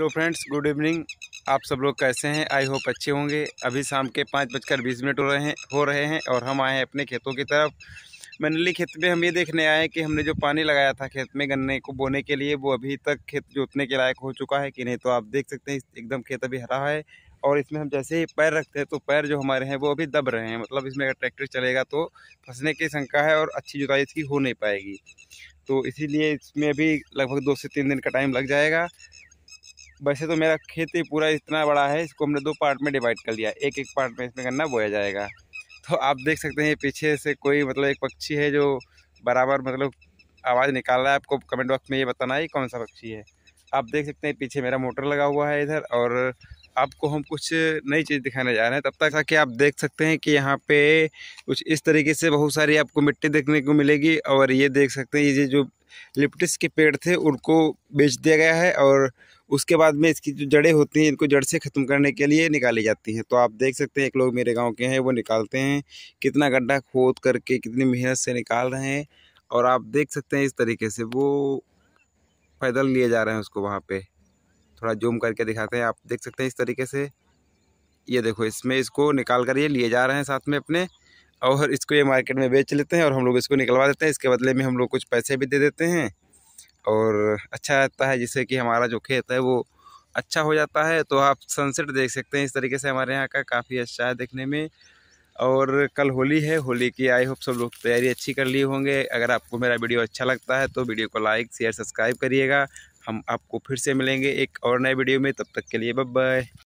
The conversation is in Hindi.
हेलो फ्रेंड्स गुड इवनिंग आप सब लोग कैसे हैं आई होप अच्छे होंगे अभी शाम के पाँच बजकर बीस मिनट हो रहे हैं हो रहे हैं और हम आए हैं अपने खेतों की तरफ मनली खेत में हम ये देखने आए हैं कि हमने जो पानी लगाया था खेत में गन्ने को बोने के लिए वो अभी तक खेत जोतने के लायक हो चुका है कि नहीं तो आप देख सकते हैं एकदम खेत अभी हरा है और इसमें हम जैसे ही पैर रखते हैं तो पैर जो हमारे हैं वो अभी दब रहे हैं मतलब इसमें अगर ट्रैक्टर चलेगा तो फंसने की शंका है और अच्छी जुताई इसकी हो नहीं पाएगी तो इसीलिए इसमें अभी लगभग दो से तीन दिन का टाइम लग जाएगा वैसे तो मेरा खेत ही पूरा इतना बड़ा है इसको हमने दो पार्ट में डिवाइड कर लिया एक एक पार्ट में इसमें गन्ना बोया जाएगा तो आप देख सकते हैं पीछे से कोई मतलब एक पक्षी है जो बराबर मतलब आवाज़ निकाल रहा है आपको कमेंट बॉक्स में ये बताना है कौन सा पक्षी है आप देख सकते हैं पीछे मेरा मोटर लगा हुआ है इधर और आपको हम कुछ नई चीज़ दिखाने जा रहे हैं तब तक कि आप देख सकते हैं कि यहाँ पे कुछ इस तरीके से बहुत सारी आपको मिट्टी देखने को मिलेगी और ये देख सकते हैं ये जो लिप्टिस के पेड़ थे उनको बेच दिया गया है और उसके बाद में इसकी जो जड़ें होती हैं इनको जड़ से ख़त्म करने के लिए निकाली जाती हैं तो आप देख सकते हैं एक लोग मेरे गांव के हैं वो निकालते हैं कितना गड्ढा खोद करके कितनी मेहनत से निकाल रहे हैं और आप देख सकते हैं इस तरीके से वो पैदल लिए जा रहे हैं उसको वहाँ पर थोड़ा जूम करके दिखाते हैं आप देख सकते हैं इस तरीके से ये देखो इसमें इसको निकाल कर ये लिए जा रहे हैं साथ में अपने और इसको ये मार्केट में बेच लेते हैं और हम लोग इसको निकलवा देते हैं इसके बदले में हम लोग कुछ पैसे भी दे देते हैं और अच्छा रहता है जिससे कि हमारा जो खेत है वो अच्छा हो जाता है तो आप सनसेट देख सकते हैं इस तरीके से हमारे यहाँ का काफ़ी अच्छा है देखने में और कल होली है होली की आई होप सब लोग तैयारी अच्छी कर लिए होंगे अगर आपको मेरा वीडियो अच्छा लगता है तो वीडियो को लाइक शेयर सब्सक्राइब करिएगा हम आपको फिर से मिलेंगे एक और नए वीडियो में तब तक के लिए बब बाय